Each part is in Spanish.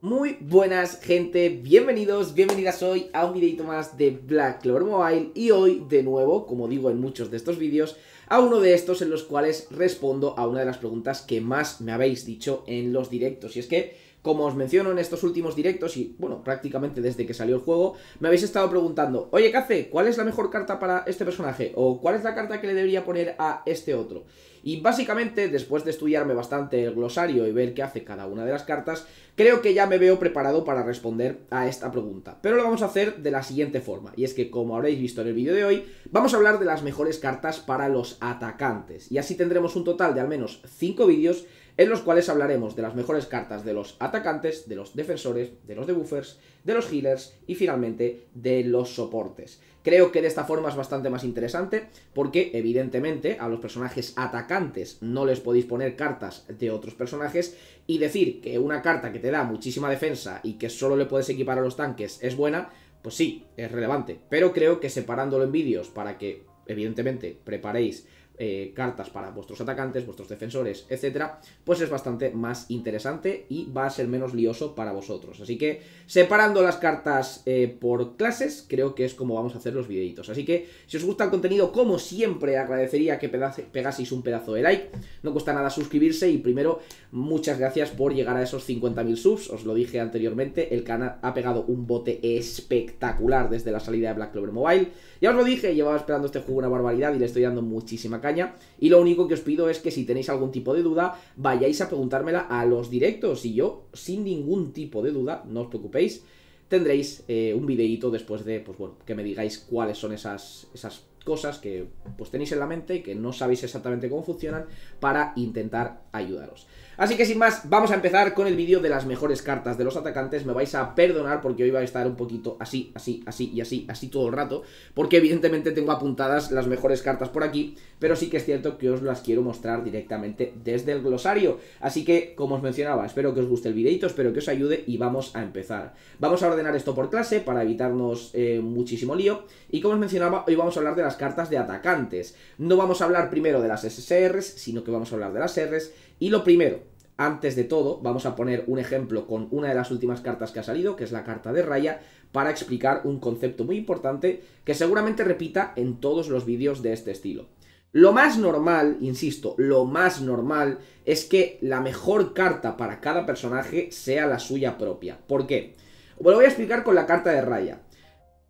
Muy buenas gente, bienvenidos, bienvenidas hoy a un videito más de Black Clover Mobile y hoy de nuevo, como digo en muchos de estos vídeos, a uno de estos en los cuales respondo a una de las preguntas que más me habéis dicho en los directos y es que como os menciono en estos últimos directos y, bueno, prácticamente desde que salió el juego, me habéis estado preguntando, oye, ¿qué hace? ¿Cuál es la mejor carta para este personaje? ¿O cuál es la carta que le debería poner a este otro? Y básicamente, después de estudiarme bastante el glosario y ver qué hace cada una de las cartas, creo que ya me veo preparado para responder a esta pregunta. Pero lo vamos a hacer de la siguiente forma, y es que como habréis visto en el vídeo de hoy, vamos a hablar de las mejores cartas para los atacantes, y así tendremos un total de al menos 5 vídeos en los cuales hablaremos de las mejores cartas de los atacantes, de los defensores, de los debuffers, de los healers y finalmente de los soportes. Creo que de esta forma es bastante más interesante porque evidentemente a los personajes atacantes no les podéis poner cartas de otros personajes y decir que una carta que te da muchísima defensa y que solo le puedes equipar a los tanques es buena, pues sí, es relevante. Pero creo que separándolo en vídeos para que evidentemente preparéis eh, cartas para vuestros atacantes, vuestros defensores, etcétera, pues es bastante más interesante y va a ser menos lioso para vosotros. Así que separando las cartas eh, por clases, creo que es como vamos a hacer los videitos. Así que si os gusta el contenido, como siempre, agradecería que pegaseis un pedazo de like. No cuesta nada suscribirse y primero, muchas gracias por llegar a esos 50.000 subs. Os lo dije anteriormente, el canal ha pegado un bote espectacular desde la salida de Black Clover Mobile. Ya os lo dije, llevaba esperando este juego una barbaridad y le estoy dando muchísima cara y lo único que os pido es que si tenéis algún tipo de duda, vayáis a preguntármela a los directos. Y yo, sin ningún tipo de duda, no os preocupéis, tendréis eh, un videíto después de, pues bueno, que me digáis cuáles son esas, esas cosas que pues tenéis en la mente y que no sabéis exactamente cómo funcionan para intentar ayudaros. Así que sin más, vamos a empezar con el vídeo de las mejores cartas de los atacantes. Me vais a perdonar porque hoy va a estar un poquito así, así, así y así, así todo el rato. Porque evidentemente tengo apuntadas las mejores cartas por aquí, pero sí que es cierto que os las quiero mostrar directamente desde el glosario. Así que, como os mencionaba, espero que os guste el videito, espero que os ayude y vamos a empezar. Vamos a ordenar esto por clase para evitarnos eh, muchísimo lío. Y como os mencionaba, hoy vamos a hablar de las cartas de atacantes. No vamos a hablar primero de las SSRs, sino que vamos a hablar de las Rs y lo primero, antes de todo, vamos a poner un ejemplo con una de las últimas cartas que ha salido, que es la carta de Raya, para explicar un concepto muy importante que seguramente repita en todos los vídeos de este estilo. Lo más normal, insisto, lo más normal es que la mejor carta para cada personaje sea la suya propia. ¿Por qué? Os lo voy a explicar con la carta de Raya.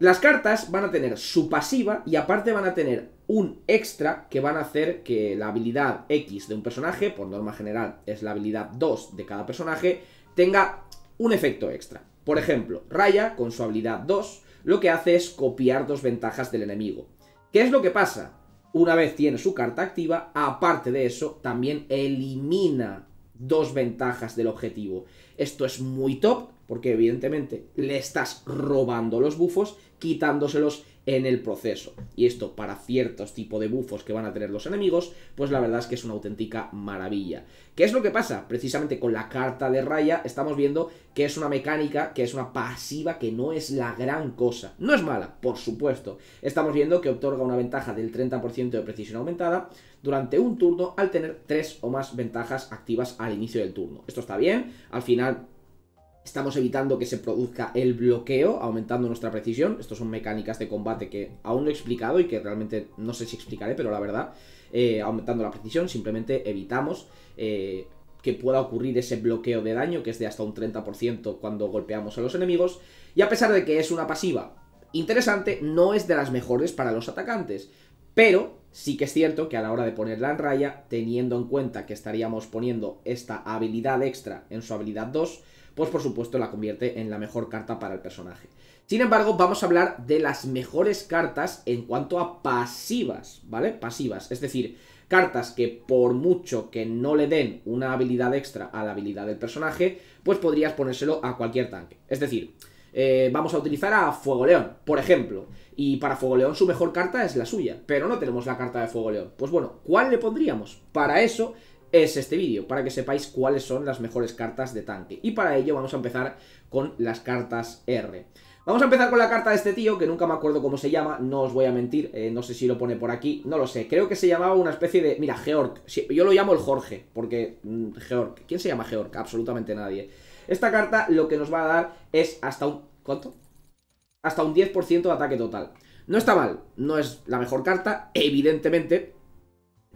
Las cartas van a tener su pasiva y aparte van a tener un extra que van a hacer que la habilidad X de un personaje, por norma general es la habilidad 2 de cada personaje, tenga un efecto extra. Por ejemplo, Raya, con su habilidad 2, lo que hace es copiar dos ventajas del enemigo. ¿Qué es lo que pasa? Una vez tiene su carta activa, aparte de eso, también elimina dos ventajas del objetivo. Esto es muy top porque evidentemente le estás robando los bufos, quitándoselos en el proceso. Y esto para ciertos tipos de bufos que van a tener los enemigos, pues la verdad es que es una auténtica maravilla. ¿Qué es lo que pasa? Precisamente con la carta de raya estamos viendo que es una mecánica, que es una pasiva, que no es la gran cosa. No es mala, por supuesto. Estamos viendo que otorga una ventaja del 30% de precisión aumentada durante un turno al tener tres o más ventajas activas al inicio del turno. Esto está bien, al final Estamos evitando que se produzca el bloqueo, aumentando nuestra precisión. Estos son mecánicas de combate que aún no he explicado y que realmente no sé si explicaré, pero la verdad, eh, aumentando la precisión, simplemente evitamos eh, que pueda ocurrir ese bloqueo de daño, que es de hasta un 30% cuando golpeamos a los enemigos. Y a pesar de que es una pasiva interesante, no es de las mejores para los atacantes. Pero sí que es cierto que a la hora de ponerla en raya, teniendo en cuenta que estaríamos poniendo esta habilidad extra en su habilidad 2, pues por supuesto la convierte en la mejor carta para el personaje. Sin embargo, vamos a hablar de las mejores cartas en cuanto a pasivas, ¿vale? Pasivas, es decir, cartas que por mucho que no le den una habilidad extra a la habilidad del personaje, pues podrías ponérselo a cualquier tanque. Es decir, eh, vamos a utilizar a Fuego León, por ejemplo. Y para Fuego León su mejor carta es la suya, pero no tenemos la carta de Fuego León. Pues bueno, ¿cuál le pondríamos? Para eso es este vídeo, para que sepáis cuáles son las mejores cartas de tanque. Y para ello vamos a empezar con las cartas R. Vamos a empezar con la carta de este tío, que nunca me acuerdo cómo se llama, no os voy a mentir, eh, no sé si lo pone por aquí, no lo sé. Creo que se llamaba una especie de... Mira, Georg, yo lo llamo el Jorge, porque... Mm, Georg, ¿quién se llama Georg? Absolutamente nadie. Esta carta lo que nos va a dar es hasta un... ¿Cuánto? Hasta un 10% de ataque total. No está mal, no es la mejor carta, evidentemente,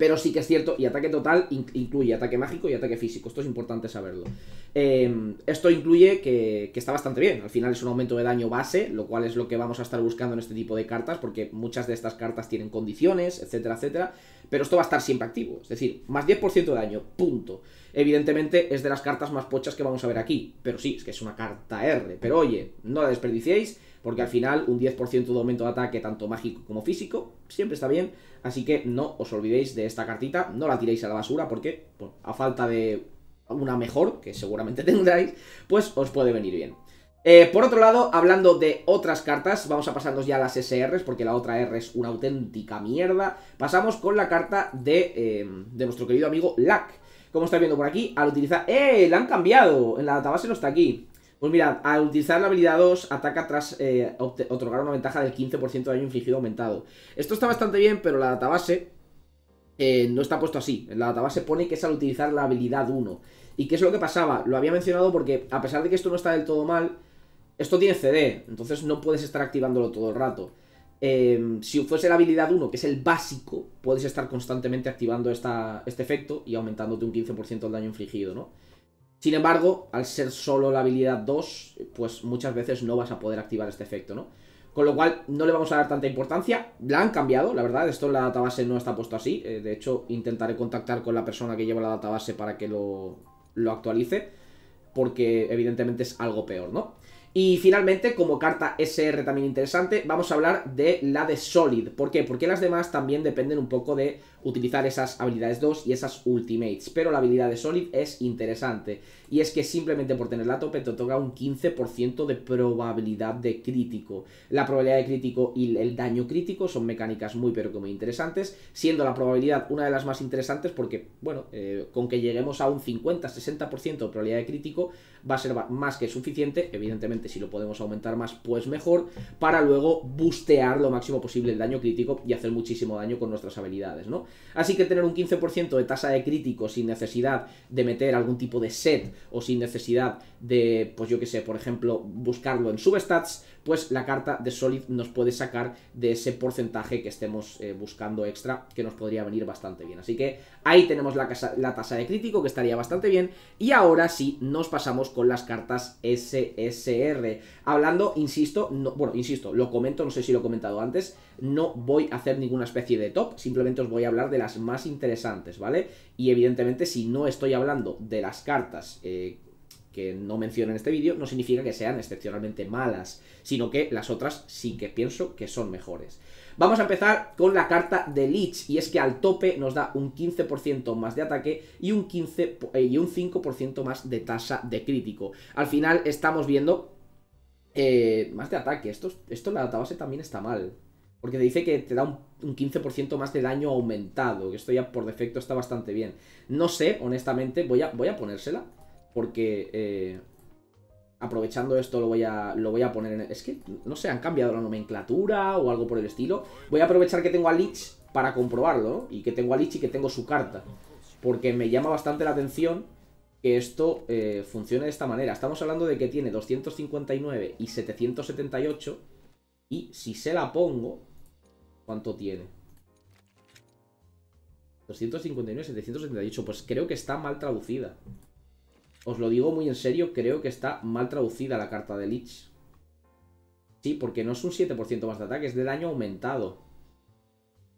pero sí que es cierto, y ataque total incluye ataque mágico y ataque físico. Esto es importante saberlo. Em, esto incluye que, que, está bastante bien. Al final es un aumento de daño base, lo cual es lo que vamos a estar buscando en este tipo de cartas, porque muchas de estas cartas tienen condiciones, etcétera, etcétera. Pero esto va a estar siempre activo. Es decir, más 10% de daño, punto. Evidentemente es de las cartas más pochas que vamos a ver aquí. Pero sí, es que es una carta R. Pero oye, no la desperdiciéis porque al final un 10% de aumento de ataque tanto mágico como físico siempre está bien, así que no os olvidéis de esta cartita, no la tiréis a la basura porque a falta de una mejor, que seguramente tendráis, pues os puede venir bien. Eh, por otro lado, hablando de otras cartas, vamos a pasarnos ya a las SRs, porque la otra R es una auténtica mierda. Pasamos con la carta de, eh, de nuestro querido amigo Lack. Como estáis viendo por aquí, al utilizar... ¡Eh! La han cambiado. En la database no está aquí. Pues mirad, al utilizar la habilidad 2, ataca tras eh, otorgar una ventaja del 15% de daño infligido aumentado. Esto está bastante bien, pero la database eh, no está puesto así. la database pone que es al utilizar la habilidad 1. ¿Y qué es lo que pasaba? Lo había mencionado porque, a pesar de que esto no está del todo mal, esto tiene CD, entonces no puedes estar activándolo todo el rato. Em, si fuese la habilidad 1, que es el básico, puedes estar constantemente activando este efecto y aumentándote un 15% el daño infligido, ¿no? Sin embargo, al ser solo la habilidad 2, pues muchas veces no vas a poder activar este efecto, ¿no? Con lo cual, no le vamos a dar tanta importancia. La han cambiado, la verdad. Esto en la database no está puesto así. Eh, de hecho, intentaré contactar con la persona que lleva la database para que lo, lo actualice. Porque evidentemente es algo peor, ¿no? Y finalmente, como carta SR también interesante, vamos a hablar de la de Solid. ¿Por qué? Porque las demás también dependen un poco de utilizar esas habilidades 2 y esas ultimates. Pero la habilidad de Solid es interesante. Y es que simplemente por tenerla la tope te toca un 15% de probabilidad de crítico. La probabilidad de crítico y el daño crítico son mecánicas muy pero que muy interesantes. Siendo la probabilidad una de las más interesantes porque, bueno, eh, con que lleguemos a un 50-60% de probabilidad de crítico va a ser más que suficiente, evidentemente si lo podemos aumentar más, pues mejor, para luego bustear lo máximo posible el daño crítico y hacer muchísimo daño con nuestras habilidades, ¿no? Así que tener un 15% de tasa de crítico sin necesidad de meter algún tipo de set o sin necesidad de, pues yo que sé, por ejemplo, buscarlo en substats, pues la carta de Solid nos puede sacar de ese porcentaje que estemos eh, buscando extra, que nos podría venir bastante bien. Así que ahí tenemos la, la tasa de crítico, que estaría bastante bien. Y ahora sí, nos pasamos con las cartas SSR. Hablando, insisto, no, bueno, insisto, lo comento, no sé si lo he comentado antes, no voy a hacer ninguna especie de top, simplemente os voy a hablar de las más interesantes, ¿vale? Y evidentemente si no estoy hablando de las cartas... Eh, no menciono en este vídeo no significa que sean excepcionalmente malas, sino que las otras sí que pienso que son mejores. Vamos a empezar con la carta de Leech, y es que al tope nos da un 15% más de ataque y un, 15, eh, y un 5% más de tasa de crítico. Al final estamos viendo eh, más de ataque, esto, esto en la base también está mal. Porque te dice que te da un, 15% más de daño aumentado, que esto ya por defecto está bastante bien. No sé, honestamente, voy a, voy a ponérsela porque eh, aprovechando esto lo voy a, lo voy a poner en... es que, no sé, han cambiado la nomenclatura o algo por el estilo. Voy a aprovechar que tengo a Lich para comprobarlo, ¿no? Y que tengo a Lich y que tengo su carta. Porque me llama bastante la atención que esto eh, funcione de esta manera. Estamos hablando de que tiene 259 y 778. Y si se la pongo, ¿cuánto tiene? 259, y 778. Pues creo que está mal traducida. Os lo digo muy en serio, creo que está mal traducida la carta de Lich. Sí, porque no es un 7% más de ataque, es de daño aumentado.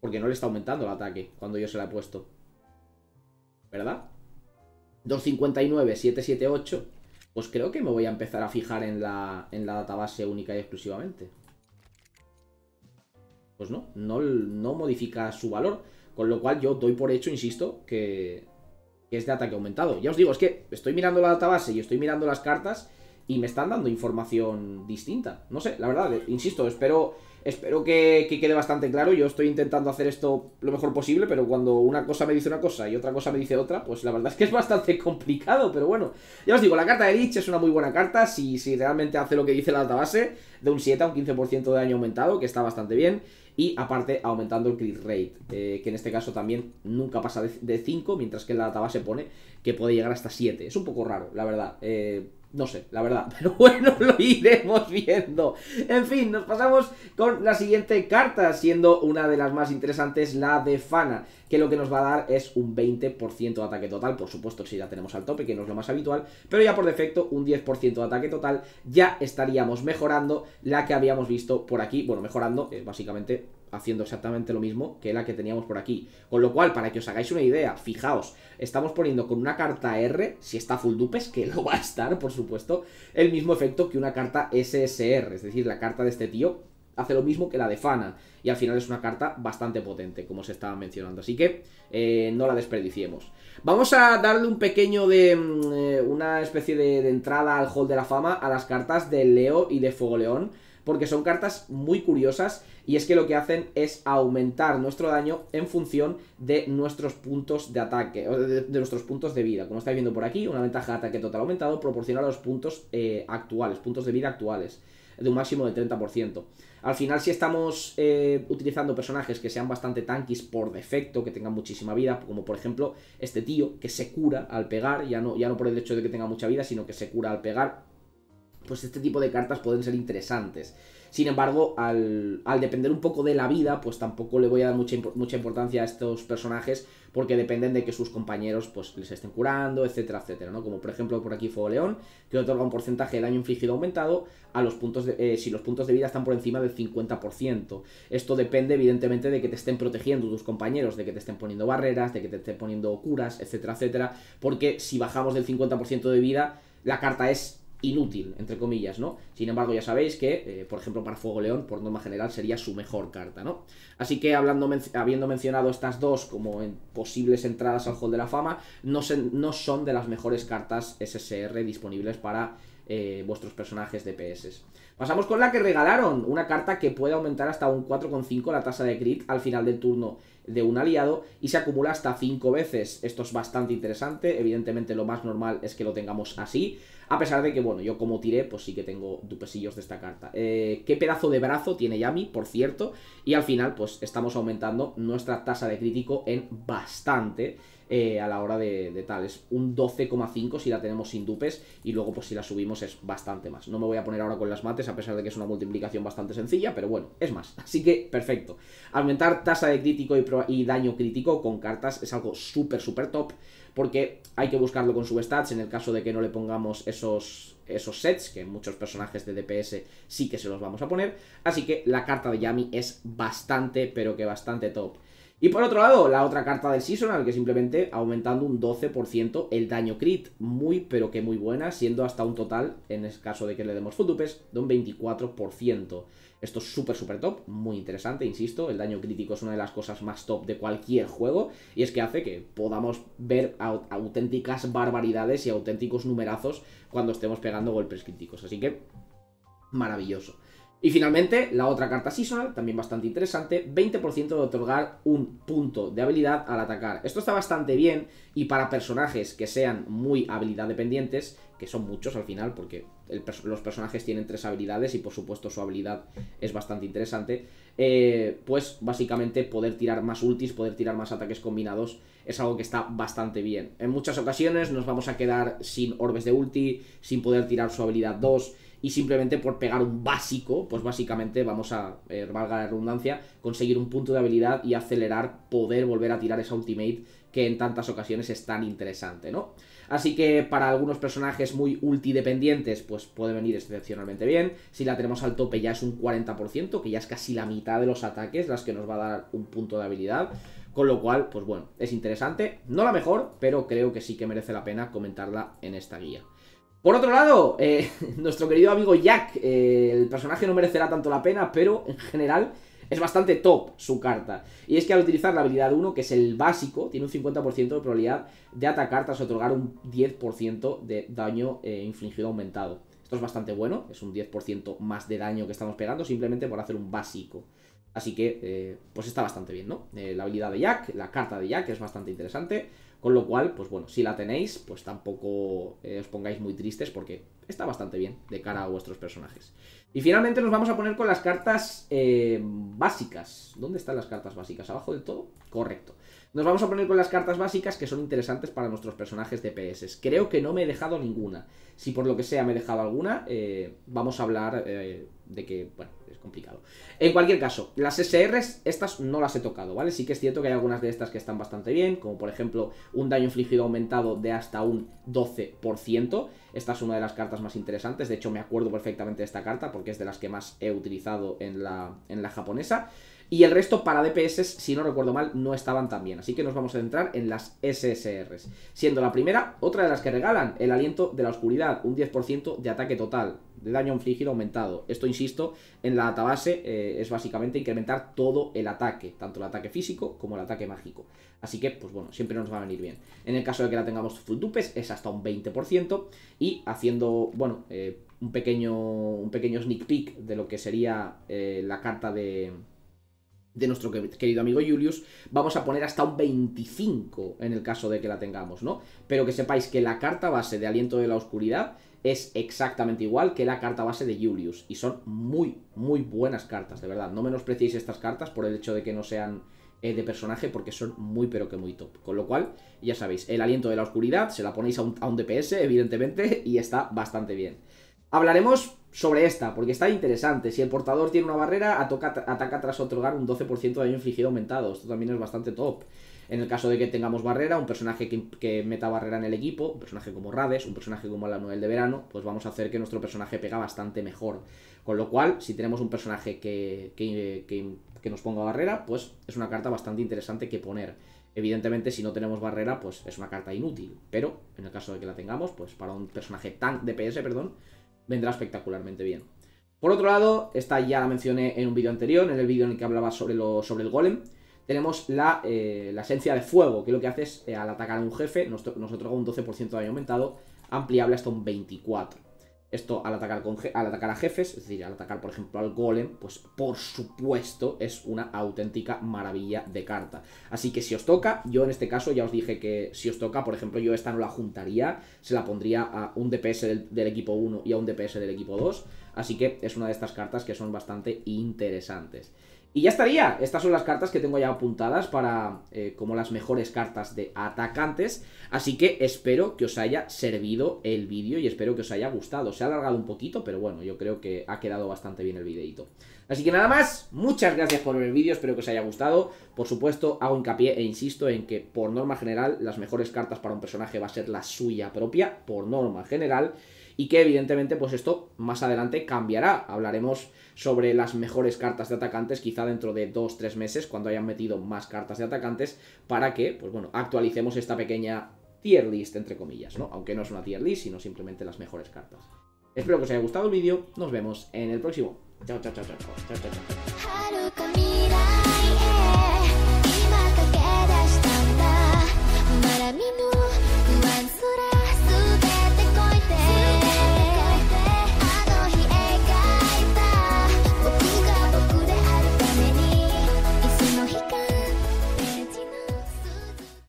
Porque no le está aumentando el ataque cuando yo se la he puesto. ¿Verdad? 259, 778. Pues creo que me voy a empezar a fijar en la, en la database única y exclusivamente. Pues no, no, no modifica su valor. Con lo cual yo doy por hecho, insisto, que que es de ataque aumentado. Ya os digo, es que estoy mirando la database y estoy mirando las cartas y me están dando información distinta. No sé, la verdad, eh, insisto, espero, espero que, quede bastante claro. Yo estoy intentando hacer esto lo mejor posible, pero cuando una cosa me dice una cosa y otra cosa me dice otra, pues la verdad es que es bastante complicado. Pero bueno, ya os digo, la carta de Lich es una muy buena carta si, si realmente hace lo que dice la base de un 7 a un 15% de daño aumentado, que está bastante bien. Y aparte aumentando el crit rate, eh, que en este caso también nunca pasa de, 5, mientras que en la base pone que puede llegar hasta 7. Es un poco raro, la verdad. Eh, no sé, la verdad. Pero bueno, lo iremos viendo. En fin, nos pasamos con la siguiente carta, siendo una de las más interesantes, la de Fana, que lo que nos va a dar es un 20% de ataque total. Por supuesto, si la tenemos al tope, que no es lo más habitual, pero ya por defecto, un 10% de ataque total. Ya estaríamos mejorando la que habíamos visto por aquí. Bueno, mejorando, es básicamente haciendo exactamente lo mismo que la que teníamos por aquí. Con lo cual, para que os hagáis una idea, fijaos, estamos poniendo con una carta R, si está full dupes, que lo va a estar, por supuesto, el mismo efecto que una carta SSR, es decir, la carta de este tío hace lo mismo que la de Fana, y al final es una carta bastante potente, como se estaba mencionando, así que eh, no la desperdiciemos. Vamos a darle un pequeño de... Mm, eh, una especie de, de entrada al Hall de la Fama a las cartas de Leo y de Fuego León, porque son cartas muy curiosas y es que lo que hacen es aumentar nuestro daño en función de nuestros puntos de ataque, de, nuestros puntos de vida. Como estáis viendo por aquí, una ventaja de ataque total aumentado proporciona los puntos eh, actuales, puntos de vida actuales, de un máximo de 30%. Al final, si estamos eh, utilizando personajes que sean bastante tanquis por defecto, que tengan muchísima vida, como por ejemplo este tío que se cura al pegar, ya no, ya no por el hecho de que tenga mucha vida, sino que se cura al pegar, pues este tipo de cartas pueden ser interesantes. Sin embargo, al, depender un poco de la vida, pues tampoco le voy a dar mucha, mucha importancia a estos personajes, porque dependen de que sus compañeros pues les estén curando, etcétera, etcétera, ¿no? Como por ejemplo por aquí Fuego León, que otorga un porcentaje de daño infligido aumentado a los puntos de, eh, si los puntos de vida están por encima del 50%. Esto depende evidentemente de que te estén protegiendo tus compañeros, de que te estén poniendo barreras, de que te estén poniendo curas, etcétera, etcétera, porque si bajamos del 50% de vida, la carta es inútil, entre comillas, ¿no? Sin embargo, ya sabéis que, eh, por ejemplo, para Fuego León, por norma general, sería su mejor carta, ¿no? Así que, hablando habiendo mencionado estas dos como posibles entradas al Hall de la Fama, no, no son de las mejores cartas SSR disponibles para eh, vuestros personajes DPS. Pasamos con la que regalaron, una carta que puede aumentar hasta un 4,5 la tasa de crit al final del turno de un aliado y se acumula hasta 5 veces. Esto es bastante interesante, evidentemente lo más normal es que lo tengamos así, a pesar de que, bueno, yo como tiré, pues sí que tengo dupesillos de esta carta. Eh, qué pedazo de brazo tiene Yami, por cierto, y al final pues estamos aumentando nuestra tasa de crítico en bastante eh, a la hora de, tal. Es un 12,5 si la tenemos sin dupes y luego pues si la subimos es bastante más. No me voy a poner ahora con las mates a pesar de que es una multiplicación bastante sencilla, pero bueno, es más. Así que perfecto. Aumentar tasa de crítico y, daño crítico con cartas es algo súper, súper top porque hay que buscarlo con substats en el caso de que no le pongamos esos, esos sets, que muchos personajes de DPS sí que se los vamos a poner, así que la carta de Yami es bastante, pero que bastante top. Y por otro lado, la otra carta del Seasonal, que simplemente aumentando un 12% el daño crit. Muy, pero que muy buena, siendo hasta un total, en el caso de que le demos Futupes, de un 24%. Esto es súper, súper top, muy interesante, insisto. El daño crítico es una de las cosas más top de cualquier juego. Y es que hace que podamos ver auténticas barbaridades y auténticos numerazos cuando estemos pegando golpes críticos. Así que, maravilloso. Y finalmente, la otra carta seasonal, también bastante interesante, 20% de otorgar un punto de habilidad al atacar. Esto está bastante bien y para personajes que sean muy habilidad dependientes, que son muchos al final, porque los personajes tienen tres habilidades y por supuesto su habilidad es bastante interesante, eh, pues básicamente poder tirar más ultis, poder tirar más ataques combinados es algo que está bastante bien. En muchas ocasiones nos vamos a quedar sin orbes de ulti, sin poder tirar su habilidad 2 y simplemente por pegar un básico, pues básicamente vamos a, eh, valga la redundancia, conseguir un punto de habilidad y acelerar poder volver a tirar esa ultimate que en tantas ocasiones es tan interesante, ¿no? Así que para algunos personajes muy ultidependientes, pues puede venir excepcionalmente bien. Si la tenemos al tope ya es un 40%, que ya es casi la mitad de los ataques las que nos va a dar un punto de habilidad. Con lo cual, pues bueno, es interesante. No la mejor, pero creo que sí que merece la pena comentarla en esta guía. Por otro lado, eh, nuestro querido amigo Jack, eh, el personaje no merecerá tanto la pena, pero en general es bastante top su carta. Y es que al utilizar la habilidad 1, que es el básico, tiene un 50% de probabilidad de atacar tras otorgar un 10% de daño eh, infligido aumentado. Esto es bastante bueno, es un 10% más de daño que estamos pegando simplemente por hacer un básico. Así que, pues está bastante bien, ¿no? la habilidad de Jack, la carta de Jack es bastante interesante. Con lo cual, pues bueno, si la tenéis, pues tampoco eh, os pongáis muy tristes porque está bastante bien de cara a vuestros personajes. Y finalmente nos vamos a poner con las cartas eh, básicas. ¿Dónde están las cartas básicas? ¿Abajo del todo? Correcto. Nos vamos a poner con las cartas básicas que son interesantes para nuestros personajes de Creo que no me he dejado ninguna. Si por lo que sea me he dejado alguna, eh, vamos a hablar eh, de que, bueno, es complicado. En cualquier caso, las SRs, estas no las he tocado, ¿vale? Sí que es cierto que hay algunas de estas que están bastante bien, como por ejemplo un daño infligido aumentado de hasta un 12%. Esta es una de las cartas más interesantes, de hecho me acuerdo perfectamente de esta carta porque es de las que más he utilizado en la, en la japonesa. Y el resto para DPS, si no recuerdo mal, no estaban tan bien. Así que nos vamos a centrar en las SSRs. Siendo la primera, otra de las que regalan, el aliento de la oscuridad, un 10% de ataque total, de daño infligido aumentado. Esto, insisto, en la database eh, es básicamente incrementar todo el ataque, tanto el ataque físico como el ataque mágico. Así que, pues bueno, siempre nos va a venir bien. En el caso de que la tengamos full dupes, es hasta un 20%. Y haciendo, bueno, eh, un, pequeño, un pequeño sneak peek de lo que sería eh, la carta de de nuestro querido amigo Julius, vamos a poner hasta un 25 en el caso de que la tengamos, ¿no? Pero que sepáis que la carta base de Aliento de la Oscuridad es exactamente igual que la carta base de Julius, y son muy, muy buenas cartas, de verdad. No menospreciéis estas cartas por el hecho de que no sean eh, de personaje, porque son muy, pero que muy top. Con lo cual, ya sabéis, el Aliento de la Oscuridad se la ponéis a un, a un DPS, evidentemente, y está bastante bien. Hablaremos sobre esta, porque está interesante. Si el portador tiene una barrera, ataca tras otro otorgar un 12% de daño infligido aumentado. Esto también es bastante top. En el caso de que tengamos barrera, un personaje que, meta barrera en el equipo, un personaje como Rades, un personaje como la Noel de Verano, pues vamos a hacer que nuestro personaje pega bastante mejor. Con lo cual, si tenemos un personaje que, que, que nos ponga barrera, pues es una carta bastante interesante que poner. Evidentemente, si no tenemos barrera, pues es una carta inútil. Pero, en el caso de que la tengamos, pues para un personaje tan DPS, perdón, vendrá espectacularmente bien. Por otro lado, esta ya la mencioné en un vídeo anterior, en el vídeo en el que hablaba sobre, lo, sobre el golem, tenemos la, eh, la, esencia de fuego, que lo que hace es, eh, al atacar a un jefe, nos, nos otorga un 12% de daño aumentado, ampliable hasta un 24%. Esto al atacar, al atacar a jefes, es decir, al atacar por ejemplo al golem, pues por supuesto es una auténtica maravilla de carta. Así que si os toca, yo en este caso ya os dije que si os toca, por ejemplo, yo esta no la juntaría, se la pondría a un DPS del, del equipo 1 y a un DPS del equipo 2. Así que es una de estas cartas que son bastante interesantes. Y ya estaría. Estas son las cartas que tengo ya apuntadas para eh, como las mejores cartas de atacantes. Así que espero que os haya servido el vídeo y espero que os haya gustado. Se ha alargado un poquito, pero bueno, yo creo que ha quedado bastante bien el videito. Así que nada más, muchas gracias por ver el vídeo, espero que os haya gustado. Por supuesto, hago hincapié e insisto en que por norma general las mejores cartas para un personaje va a ser la suya propia, por norma general y que evidentemente pues esto más adelante cambiará. Hablaremos sobre las mejores cartas de atacantes quizá dentro de 2-3 meses cuando hayan metido más cartas de atacantes para que pues bueno actualicemos esta pequeña tier list entre comillas, ¿no? Aunque no es una tier list sino simplemente las mejores cartas. Espero que os haya gustado el vídeo, nos vemos en el próximo. Chao, chao, chao, chao, chao, chao, chao.